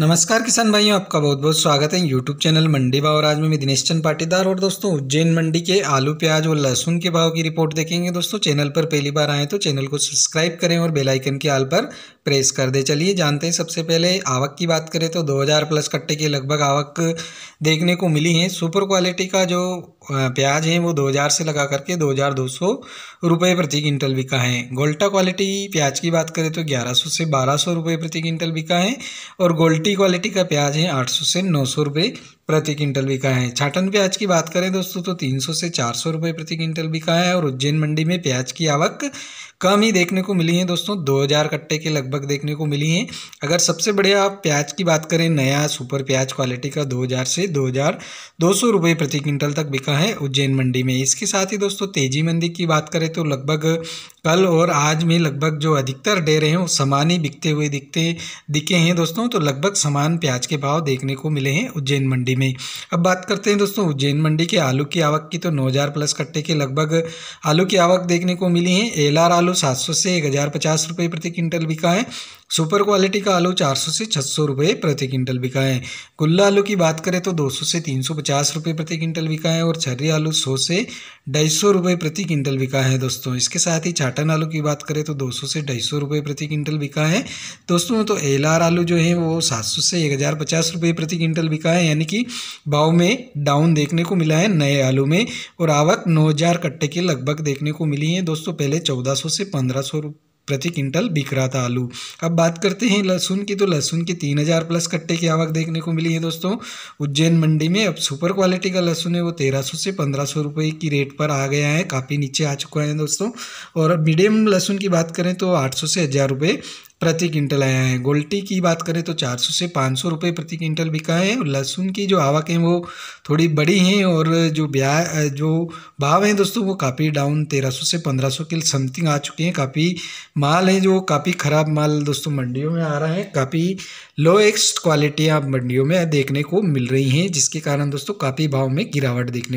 नमस्कार किसान भाइयों आपका बहुत बहुत स्वागत है यूट्यूब चैनल मंडी भाव और आज में दिनेश चंद पाटीदार और दोस्तों उज्जैन मंडी के आलू प्याज और लहसुन के भाव की रिपोर्ट देखेंगे दोस्तों चैनल पर पहली बार आए तो चैनल को सब्सक्राइब करें और बेल आइकन के आल पर प्रेस कर दें चलिए जानते हैं सबसे पहले आवक की बात करें तो दो प्लस कट्टे के लगभग आवक देखने को मिली हैं सुपर क्वालिटी का जो प्याज है वो 2000 से लगा करके 2200 रुपए प्रति क्विंटल बिका है गोल्टा क्वालिटी प्याज की बात करें तो 1100 से 1200 रुपए प्रति क्विंटल बिका है और गोल्टी क्वालिटी का प्याज है 800 से 900 रुपए प्रति क्विंटल बिका है छाटन प्याज की बात करें दोस्तों तो 300 से 400 रुपए प्रति क्विंटल बिका है और उज्जैन मंडी में प्याज की आवक कम ही देखने को मिली है दोस्तों 2000 कट्टे के लगभग देखने को मिली है अगर सबसे बढ़िया आप प्याज की बात करें नया सुपर प्याज क्वालिटी का 2000 से 2200 रुपये प्रति क्विंटल तक बिका है उज्जैन मंडी में इसके साथ ही दोस्तों तेजी मंडी की बात करें तो लगभग कल और आज में लगभग जो अधिकतर डेरे हैं वो समान ही बिकते हुए दिखते दिखे हैं दोस्तों तो लगभग समान प्याज के भाव देखने को मिले हैं उज्जैन मंडी में अब बात करते हैं दोस्तों उज्जैन मंडी के आलू की आवक की तो 9000 प्लस कट्टे के लगभग आलू की आवक देखने को मिली है एल आर आलू सात से एक हज़ार पचास रुपये प्रति क्विंटल बिका है सुपर क्वालिटी का आलू 400 से छः रुपए प्रति क्विंटल बिका है गुल्ला आलू की बात करें तो 200 से 350 रुपए प्रति क्विंटल बिका है और छर्री आलू 100 से ढाई रुपए प्रति क्विंटल बिका है दोस्तों इसके साथ ही छाटन आलू की बात करें तो 200 से ढाई रुपए प्रति क्विंटल बिका है दोस्तों तो एल आलू जो है वो सात से एक रुपए प्रति क्विंटल बिका है यानी कि भाव में डाउन देखने को मिला है नए आलू में और आवक नौ कट्टे के लगभग देखने को मिली है दोस्तों पहले चौदह से पंद्रह प्रति क्विंटल बिक रहा था आलू अब बात करते हैं लहसुन की तो लहसुन की तीन हज़ार प्लस कट्टे की आवक देखने को मिली है दोस्तों उज्जैन मंडी में अब सुपर क्वालिटी का लहसुन है वो तेरह सौ से पंद्रह सौ रुपये की रेट पर आ गया है काफ़ी नीचे आ चुका है दोस्तों और मीडियम लहसुन की बात करें तो आठ सौ से हज़ार रुपये प्रति क्विंटल आया है गोल्टी की बात करें तो 400 से 500 रुपए प्रति क्विंटल बिका है और लहसुन की जो आवक है वो थोड़ी बड़ी हैं और जो ब्या जो भाव हैं दोस्तों वो काफ़ी डाउन 1300 से 1500 के समथिंग आ चुके हैं काफ़ी माल है जो काफ़ी ख़राब माल दोस्तों मंडियों में आ रहा है काफ़ी एक्स्ट क्वालिटी आप मंडियों में देखने को मिल रही हैं जिसके कारण दोस्तों काफ़ी भाव में गिरावट देखने को